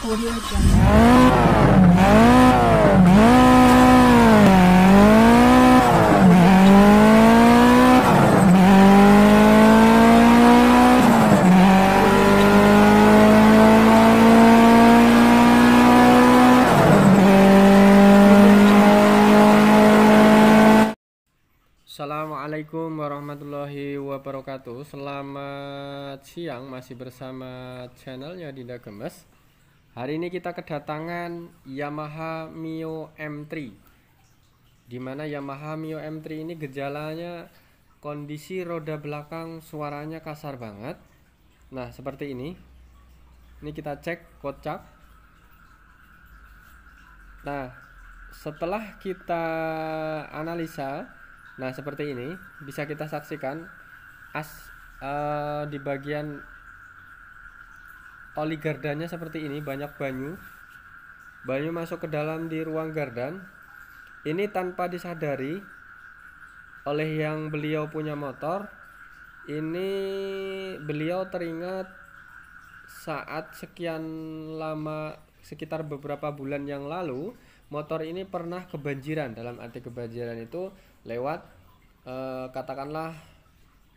Assalamualaikum warahmatullahi wabarakatuh Selamat siang Masih bersama channelnya Dinda Gemes Hari ini kita kedatangan Yamaha Mio M3 Dimana Yamaha Mio M3 ini gejalanya kondisi roda belakang suaranya kasar banget Nah seperti ini Ini kita cek kocak Nah setelah kita analisa Nah seperti ini bisa kita saksikan as uh, di bagian oli gardannya seperti ini banyak banyu banyu masuk ke dalam di ruang gardan ini tanpa disadari oleh yang beliau punya motor ini beliau teringat saat sekian lama sekitar beberapa bulan yang lalu motor ini pernah kebanjiran dalam arti kebanjiran itu lewat eh, katakanlah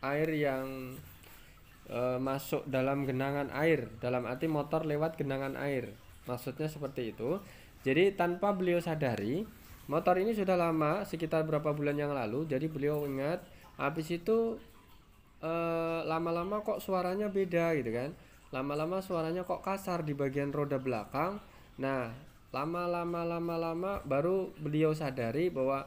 air yang E, masuk dalam genangan air dalam arti motor lewat genangan air maksudnya seperti itu jadi tanpa beliau sadari motor ini sudah lama sekitar berapa bulan yang lalu jadi beliau ingat habis itu e, lama-lama e, kok suaranya beda gitu kan lama-lama suaranya kok kasar di bagian roda belakang nah lama-lama lama-lama baru beliau sadari bahwa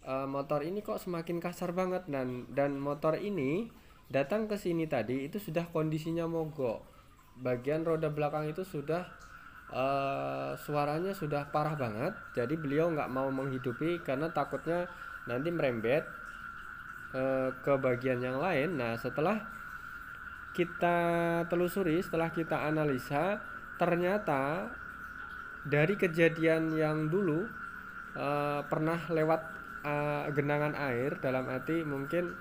e, motor ini kok semakin kasar banget dan dan motor ini datang ke sini tadi itu sudah kondisinya mogok bagian roda belakang itu sudah uh, suaranya sudah parah banget jadi beliau nggak mau menghidupi karena takutnya nanti merembet uh, ke bagian yang lain nah setelah kita telusuri setelah kita analisa ternyata dari kejadian yang dulu uh, pernah lewat uh, genangan air dalam arti mungkin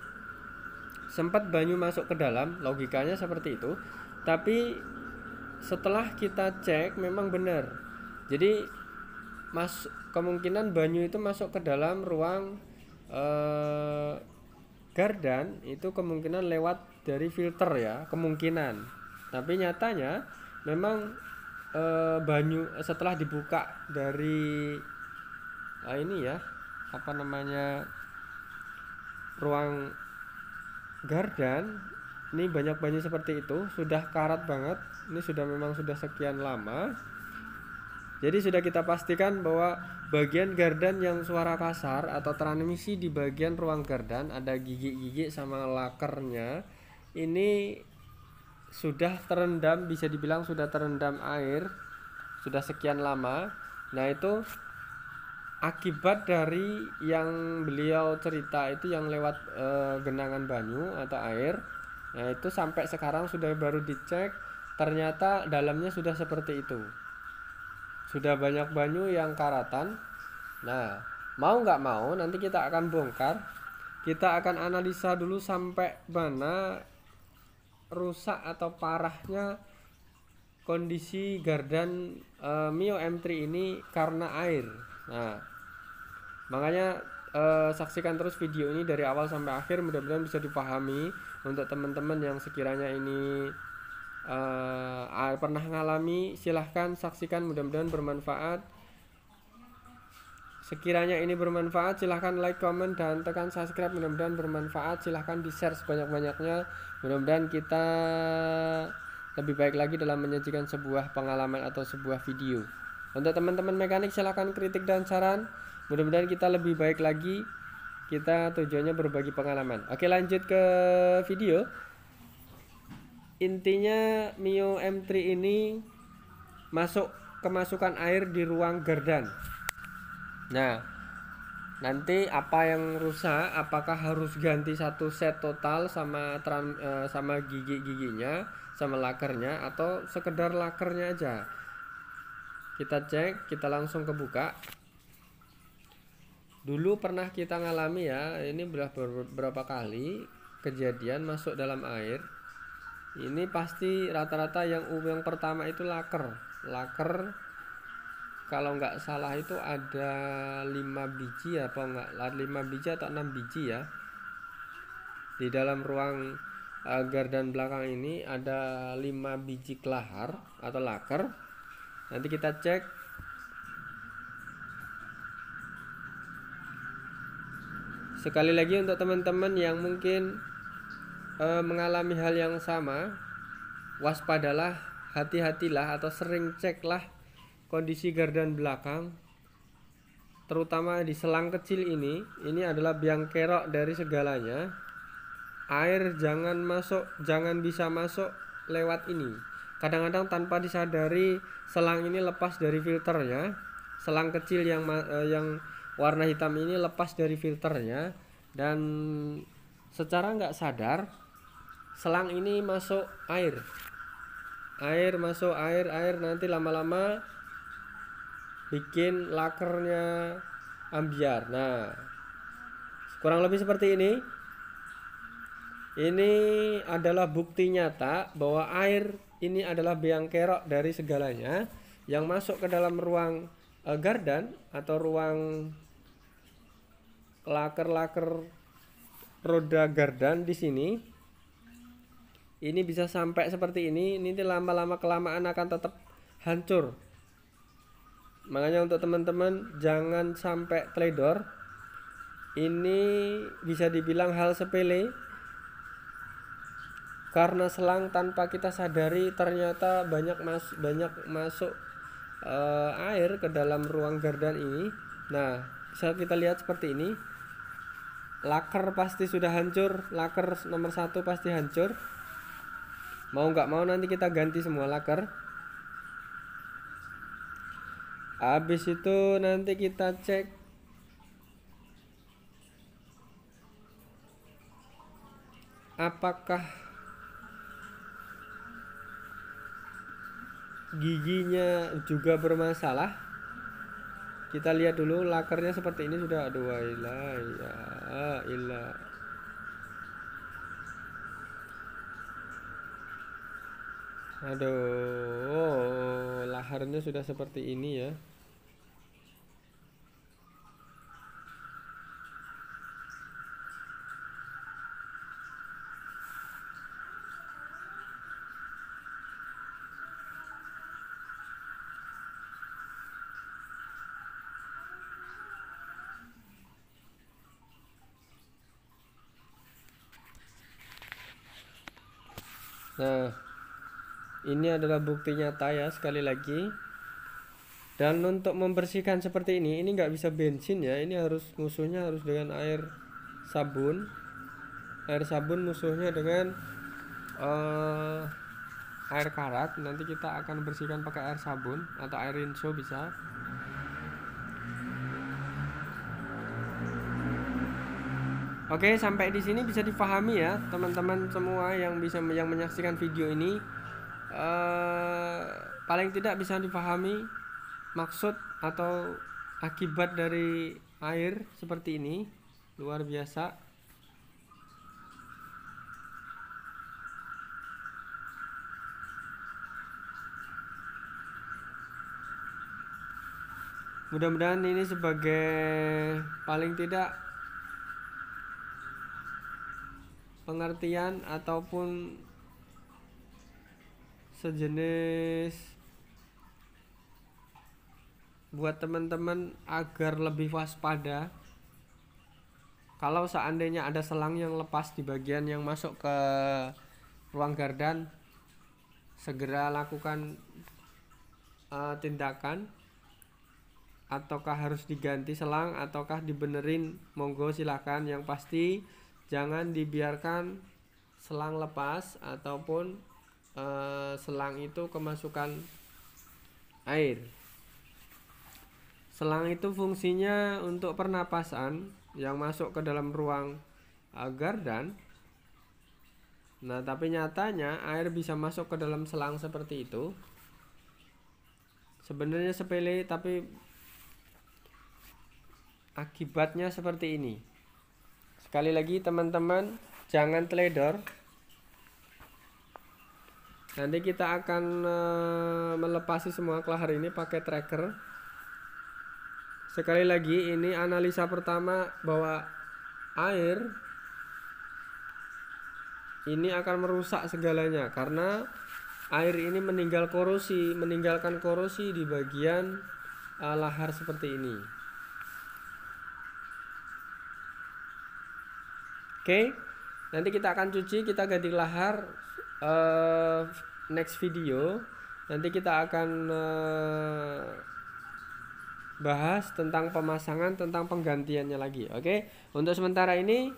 sempat banyu masuk ke dalam logikanya seperti itu tapi setelah kita cek memang benar jadi mas kemungkinan banyu itu masuk ke dalam ruang eh, gardan itu kemungkinan lewat dari filter ya kemungkinan tapi nyatanya memang eh, banyu setelah dibuka dari eh, ini ya apa namanya ruang Garden, ini banyak banyak seperti itu sudah karat banget ini sudah memang sudah sekian lama jadi sudah kita pastikan bahwa bagian gardan yang suara kasar atau transmisi di bagian ruang gardan ada gigi-gigi sama lakernya ini sudah terendam bisa dibilang sudah terendam air sudah sekian lama nah itu akibat dari yang beliau cerita itu yang lewat e, genangan banyu atau air nah itu sampai sekarang sudah baru dicek ternyata dalamnya sudah seperti itu sudah banyak banyu yang karatan nah mau nggak mau nanti kita akan bongkar kita akan analisa dulu sampai mana rusak atau parahnya kondisi gardan e, Mio M3 ini karena air Nah, makanya uh, saksikan terus video ini dari awal sampai akhir mudah-mudahan bisa dipahami untuk teman-teman yang sekiranya ini uh, pernah mengalami silahkan saksikan mudah-mudahan bermanfaat sekiranya ini bermanfaat silahkan like comment dan tekan subscribe mudah-mudahan bermanfaat silahkan di share sebanyak-banyaknya mudah-mudahan kita lebih baik lagi dalam menyajikan sebuah pengalaman atau sebuah video untuk teman-teman mekanik silahkan kritik dan saran. Mudah-mudahan kita lebih baik lagi. Kita tujuannya berbagi pengalaman. Oke lanjut ke video. Intinya Mio M3 ini masuk kemasukan air di ruang gerdan. Nah, nanti apa yang rusak apakah harus ganti satu set total sama eh, sama gigi-giginya sama lakernya atau sekedar lakernya aja kita cek kita langsung kebuka. dulu pernah kita ngalami ya ini berapa, beberapa kali kejadian masuk dalam air ini pasti rata-rata yang yang pertama itu laker laker kalau nggak salah itu ada 5 biji apa enggak 5 biji atau 6 biji ya di dalam ruang uh, gardan belakang ini ada 5 biji kelahar atau laker nanti kita cek sekali lagi untuk teman-teman yang mungkin e, mengalami hal yang sama waspadalah hati-hatilah atau sering ceklah kondisi gardan belakang terutama di selang kecil ini ini adalah biang kerok dari segalanya air jangan masuk jangan bisa masuk lewat ini Kadang-kadang tanpa disadari selang ini lepas dari filternya. Selang kecil yang eh, yang warna hitam ini lepas dari filternya dan secara nggak sadar selang ini masuk air. Air masuk air, air nanti lama-lama bikin lakernya ambiar. Nah, kurang lebih seperti ini. Ini adalah bukti nyata bahwa air ini adalah biang kerok dari segalanya yang masuk ke dalam ruang uh, gardan atau ruang laker-laker roda gardan di sini ini bisa sampai seperti ini ini lama-lama kelamaan akan tetap hancur makanya untuk teman-teman jangan sampai trader ini bisa dibilang hal sepele karena selang tanpa kita sadari ternyata banyak mas banyak masuk uh, air ke dalam ruang gardan ini nah bisa kita lihat seperti ini laker pasti sudah hancur laker nomor satu pasti hancur mau nggak mau nanti kita ganti semua laker habis itu nanti kita cek apakah giginya juga bermasalah kita lihat dulu lakernya seperti ini sudah aduh wailah ya ilah aduh laharnya sudah seperti ini ya Nah, ini adalah bukti nyata ya sekali lagi. Dan untuk membersihkan seperti ini, ini nggak bisa bensin ya. Ini harus musuhnya harus dengan air sabun. Air sabun musuhnya dengan uh, air karat. Nanti kita akan bersihkan pakai air sabun atau air rinso bisa. Oke, sampai di sini bisa dipahami ya, teman-teman semua yang bisa yang menyaksikan video ini. Uh, paling tidak bisa dipahami maksud atau akibat dari air seperti ini. Luar biasa. Mudah-mudahan ini sebagai paling tidak pengertian ataupun sejenis buat teman-teman agar lebih waspada kalau seandainya ada selang yang lepas di bagian yang masuk ke ruang gardan segera lakukan uh, tindakan ataukah harus diganti selang ataukah dibenerin monggo silahkan yang pasti jangan dibiarkan selang lepas ataupun e, selang itu kemasukan air selang itu fungsinya untuk pernapasan yang masuk ke dalam ruang e, gardan nah tapi nyatanya air bisa masuk ke dalam selang seperti itu sebenarnya sepele tapi akibatnya seperti ini Sekali lagi teman-teman, jangan teledor. Nanti kita akan eh, melepasi semua kelahar ini pakai tracker. Sekali lagi, ini analisa pertama bahwa air ini akan merusak segalanya karena air ini meninggal korosi, meninggalkan korosi di bagian eh, lahar seperti ini. okay? nanti kita akan cuci kita ganti lahar uh, next video nanti kita akan uh, bahas tentang pemasangan tentang penggantiannya lagi oke okay? untuk sementara ini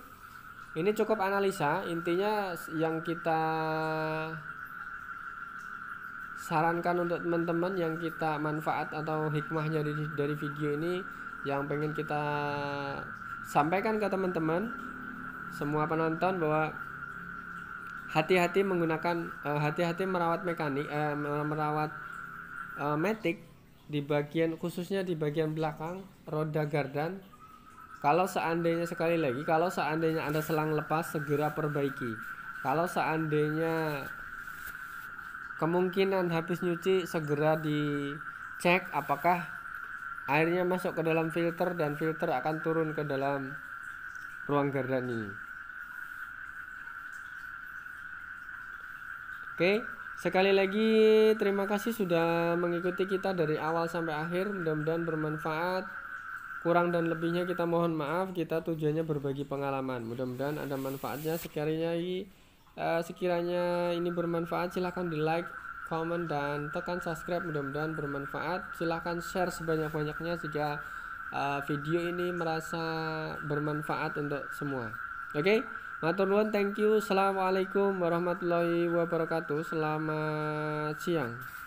ini cukup analisa intinya yang kita sarankan untuk teman-teman yang kita manfaat atau hikmahnya dari, dari video ini yang pengen kita sampaikan ke teman-teman semua penonton bahwa hati-hati menggunakan hati eh, hati-hati merawat mekanik uh, merawat uh, metik di bagian khususnya di bagian belakang roda gardan kalau seandainya sekali lagi kalau seandainya ada selang lepas segera perbaiki kalau seandainya kemungkinan habis nyuci segera dicek apakah airnya masuk ke dalam filter dan filter akan turun ke dalam ruang garda ini Oke, sekali lagi terima kasih sudah mengikuti kita dari awal sampai akhir. Mudah-mudahan bermanfaat. Kurang dan lebihnya kita mohon maaf. Kita tujuannya berbagi pengalaman. Mudah-mudahan ada manfaatnya. Sekiranya ini eh, sekiranya ini bermanfaat silahkan di like comment dan tekan subscribe mudah-mudahan bermanfaat silahkan share sebanyak-banyaknya jika uh, video ini merasa bermanfaat untuk semua. Oke, okay? matur nuwun, thank you. Assalamualaikum warahmatullahi wabarakatuh. Selamat siang.